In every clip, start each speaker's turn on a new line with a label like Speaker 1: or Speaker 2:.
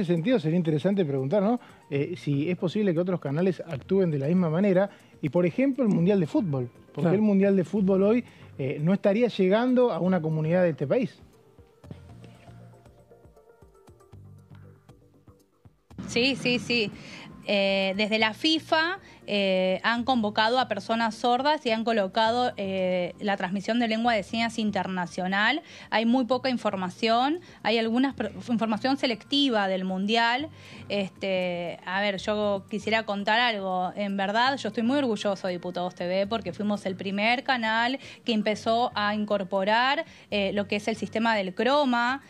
Speaker 1: ese sentido sería interesante preguntar, eh, si es posible que otros canales actúen de la misma manera y, por ejemplo, el Mundial de Fútbol. porque el Mundial de Fútbol hoy eh, no estaría llegando a una comunidad de este país?
Speaker 2: Sí, sí, sí. Eh, desde la FIFA eh, han convocado a personas sordas y han colocado eh, la transmisión de lengua de señas internacional. Hay muy poca información, hay alguna información selectiva del mundial. Este, a ver, yo quisiera contar algo. En verdad, yo estoy muy orgulloso de Diputados TV porque fuimos el primer canal que empezó a incorporar eh, lo que es el sistema del croma.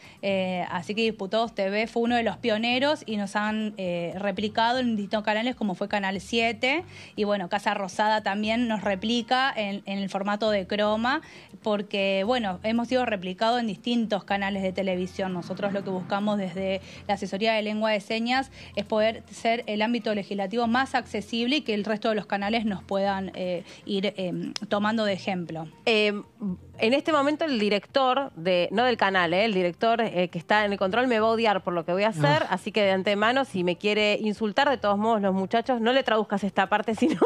Speaker 2: así que Diputados TV fue uno de los pioneros y nos han replicado en distintos canales como fue Canal 7. Y bueno, Casa Rosada también nos replica en, el formato de croma, porque bueno, hemos sido replicados en distintos canales de televisión. Nosotros lo que buscamos desde la asesoría de lengua de señas es poder ser el ámbito legislativo más accesible y que el resto de los canales nos puedan eh, ir em, tomando de ejemplo. Eh, en este momento el
Speaker 3: director, de, no del canal, eh, el director eh, que está en el control me va a odiar por lo que voy a hacer, ah. así que de antemano, si me quiere insultar, de todos modos, los muchachos, no le traduzcas esta parte, sino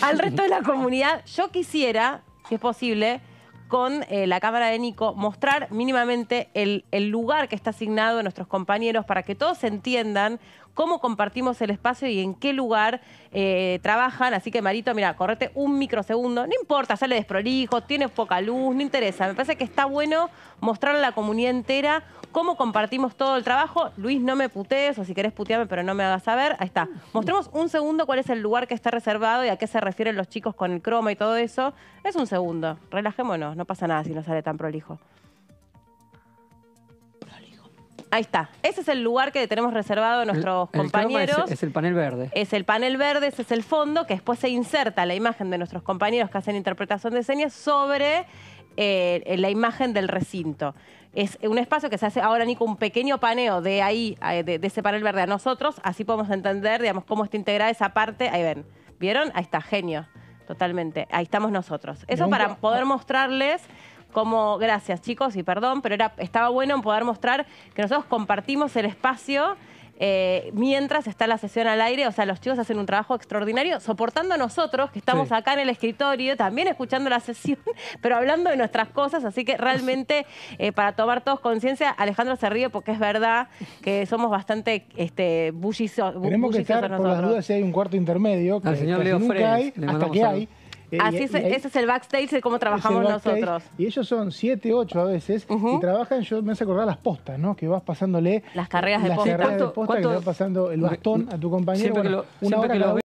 Speaker 3: al resto de la comunidad. Yo quisiera, si es posible, con eh, la cámara de Nico, mostrar mínimamente el, lugar que está asignado a nuestros compañeros para que todos entiendan cómo compartimos el espacio y en qué lugar eh, trabajan. Así que, Marito, mira, correte un microsegundo. No importa, sale desprolijo, tienes poca luz, no interesa. Me parece que está bueno mostrar a la comunidad entera cómo compartimos todo el trabajo. Luis, no me putees, o si querés putearme, pero no me hagas saber. Ahí está. Mostremos un segundo cuál es el lugar que está reservado y a qué se refieren los chicos con el croma y todo eso. Es un segundo. Relajémonos no pasa nada si no sale tan prolijo. Prolijo. Ahí está. Ese es el lugar que tenemos reservado a nuestros compañeros. Es,
Speaker 1: el panel verde.
Speaker 3: Es el panel verde, ese es el fondo, que después se inserta la imagen de nuestros compañeros que hacen interpretación de señas sobre eh, la imagen del recinto. Es un espacio que se hace ahora, Nico, un pequeño paneo de ahí, eh, de, ese panel verde a nosotros, así podemos entender, digamos, cómo está integrada esa parte. Ahí ven. ¿Vieron? Ahí está, genio. Totalmente. Ahí estamos nosotros. Eso para poder mostrarles como, gracias chicos y perdón, pero era, estaba bueno poder mostrar que nosotros compartimos el espacio eh, mientras está la sesión al aire. O sea, los chicos hacen un trabajo extraordinario, soportando a nosotros, que estamos acá en el escritorio, también escuchando la sesión, pero hablando de nuestras cosas. Así que realmente, eh, para tomar todos conciencia, Alejandro se ríe porque es verdad que somos bastante este, Tenemos que estar, por las
Speaker 1: dudas, si hay un cuarto intermedio, que, señor nunca hay, hasta que hay. ¿eh? Así es, ese
Speaker 3: es el backstage de cómo trabajamos nosotros.
Speaker 1: Y ellos son siete, ocho a veces, y trabajan, yo me hace acordar las postas, ¿no? Que vas pasándole las carreras de las carreras de que pasando el bastón a tu compañero. lo, que lo